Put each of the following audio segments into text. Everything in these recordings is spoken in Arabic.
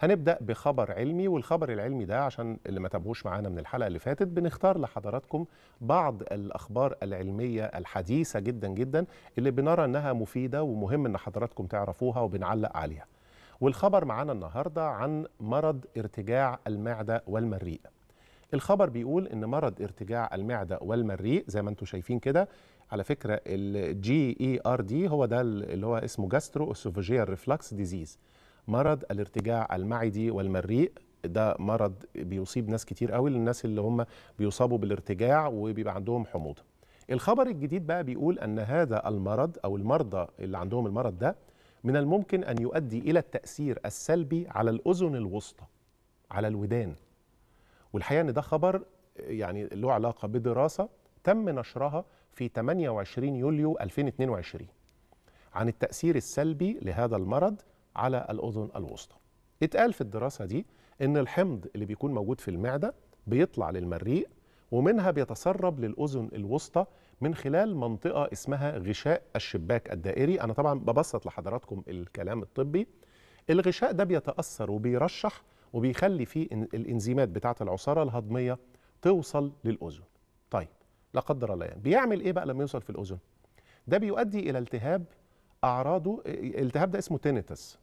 هنبدا بخبر علمي والخبر العلمي ده عشان اللي ما تابعوش معانا من الحلقه اللي فاتت بنختار لحضراتكم بعض الاخبار العلميه الحديثه جدا جدا اللي بنرى انها مفيده ومهم ان حضراتكم تعرفوها وبنعلق عليها والخبر معانا النهارده عن مرض ارتجاع المعده والمريء الخبر بيقول ان مرض ارتجاع المعده والمريء زي ما انتم شايفين كده على فكره الجي اي ار دي هو ده اللي هو اسمه جاسترو اسوفاجيال ريفلكس ديزيز مرض الارتجاع المعدي والمريء ده مرض بيصيب ناس كتير قوي للناس اللي هم بيصابوا بالارتجاع وبيبقى عندهم حموضه الخبر الجديد بقى بيقول ان هذا المرض او المرضى اللي عندهم المرض ده من الممكن ان يؤدي الى التاثير السلبي على الاذن الوسطى على الودان والحقيقه ان ده خبر يعني له علاقه بدراسه تم نشرها في 28 يوليو 2022 عن التاثير السلبي لهذا المرض على الأذن الوسطى اتقال في الدراسة دي إن الحمض اللي بيكون موجود في المعدة بيطلع للمريء ومنها بيتسرب للأذن الوسطى من خلال منطقة اسمها غشاء الشباك الدائري أنا طبعا ببسط لحضراتكم الكلام الطبي الغشاء ده بيتأثر وبيرشح وبيخلي فيه الإنزيمات بتاعة العصارة الهضمية توصل للأذن طيب لا قدر الله يعني بيعمل إيه بقى لما يوصل في الأذن ده بيؤدي إلى التهاب أعراضه التهاب ده اسمه تينيتس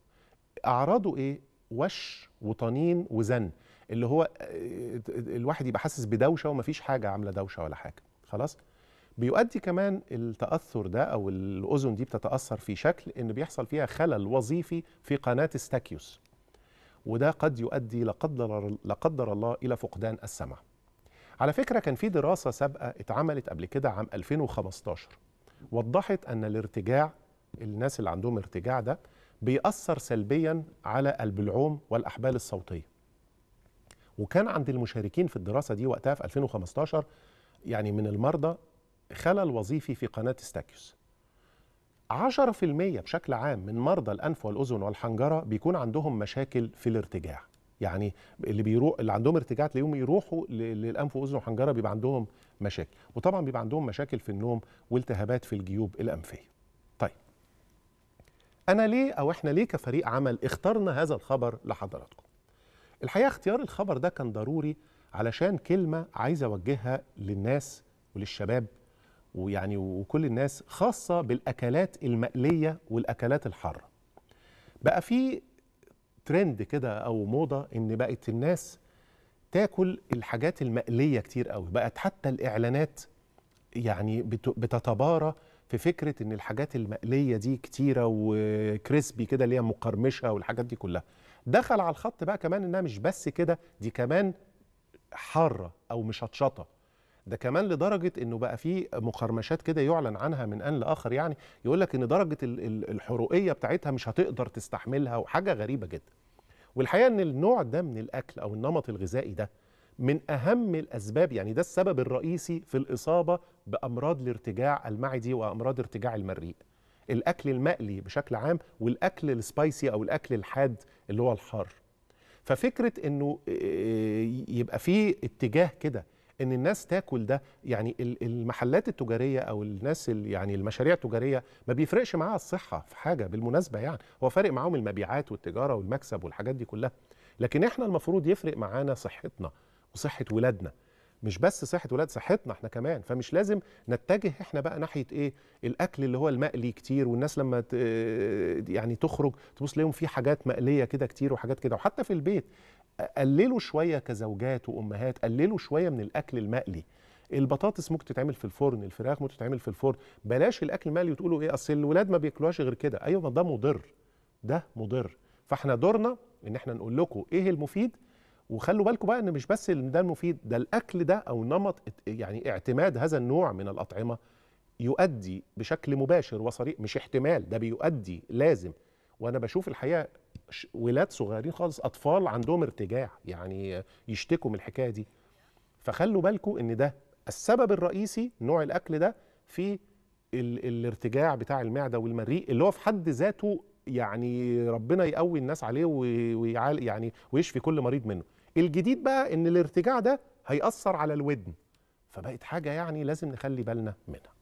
اعراضه ايه وش وطنين وزن اللي هو آه، آه، الواحد يبقى حاسس بدوشه ومفيش حاجه عامله دوشه ولا حاجه خلاص بيؤدي كمان التاثر ده او الاذن دي بتتاثر في شكل ان بيحصل فيها خلل وظيفي في قناه استاكيوس وده قد يؤدي لا قدر لا قدر الله الى فقدان السمع على فكره كان في دراسه سابقه اتعملت قبل كده عام 2015 وضحت ان الارتجاع الناس اللي عندهم ارتجاع ده بيأثر سلبيا على البلعوم والأحبال الصوتية وكان عند المشاركين في الدراسة دي وقتها في 2015 يعني من المرضى خلل وظيفي في قناة استاكيوس 10% بشكل عام من مرضى الأنف والأذن والحنجرة بيكون عندهم مشاكل في الارتجاع يعني اللي بيروح اللي عندهم ارتجاع تلاقيهم يروحوا للانف واذن وحنجره بيبقى عندهم مشاكل وطبعا بيبقى عندهم مشاكل في النوم والتهابات في الجيوب الانفيه انا ليه او احنا ليه كفريق عمل اخترنا هذا الخبر لحضراتكم الحقيقه اختيار الخبر ده كان ضروري علشان كلمه عايز اوجهها للناس وللشباب ويعني وكل الناس خاصه بالاكلات المقليه والاكلات الحاره بقى في ترند كده او موضه ان بقت الناس تاكل الحاجات المقليه كتير قوي بقت حتى الاعلانات يعني بتتبارى في فكره ان الحاجات المقليه دي كتيره وكريسبي كده اللي هي مقرمشه والحاجات دي كلها دخل على الخط بقى كمان انها مش بس كده دي كمان حاره او مشطشطه ده كمان لدرجه انه بقى في مقرمشات كده يعلن عنها من ان لاخر يعني يقول لك ان درجه الحروقيه بتاعتها مش هتقدر تستحملها وحاجه غريبه جدا والحقيقه ان النوع ده من الاكل او النمط الغذائي ده من أهم الأسباب يعني ده السبب الرئيسي في الإصابة بأمراض الارتجاع المعدي وأمراض ارتجاع المريء الأكل المقلي بشكل عام والأكل السبايسي أو الأكل الحاد اللي هو الحار ففكرة أنه آه، آه، يبقى فيه اتجاه كده ان الناس تاكل ده يعني المحلات التجاريه او الناس يعني المشاريع التجاريه ما بيفرقش معاها الصحه في حاجه بالمناسبه يعني هو فارق معاهم المبيعات والتجاره والمكسب والحاجات دي كلها لكن احنا المفروض يفرق معانا صحتنا وصحه ولادنا مش بس صحه ولاد صحتنا احنا كمان فمش لازم نتجه احنا بقى ناحيه ايه الاكل اللي هو المقلي كتير والناس لما يعني تخرج تبص لهم في حاجات مقليه كده كتير وحاجات كده وحتى في البيت قللوا شويه كزوجات وامهات قللوا شويه من الاكل المقلي البطاطس ممكن تتعمل في الفرن الفراخ ممكن تتعمل في الفرن بلاش الاكل المقلي وتقولوا ايه اصل الولاد ما بياكلوهاش غير كده ايوه ما ده مضر ده مضر فاحنا دورنا ان احنا نقول لكم ايه المفيد وخلوا بالكم بقى ان مش بس ان ده المفيد ده الاكل ده او نمط يعني اعتماد هذا النوع من الاطعمه يؤدي بشكل مباشر وصريح مش احتمال ده بيؤدي لازم وانا بشوف الحقيقه ولاد صغيرين خالص اطفال عندهم ارتجاع يعني يشتكوا من الحكايه دي فخلوا بالكم ان ده السبب الرئيسي نوع الاكل ده في ال الارتجاع بتاع المعده والمريء اللي هو في حد ذاته يعني ربنا يقوي الناس عليه ويعال يعني ويشفي كل مريض منه الجديد بقى ان الارتجاع ده هيأثر على الودن فبقت حاجه يعني لازم نخلي بالنا منها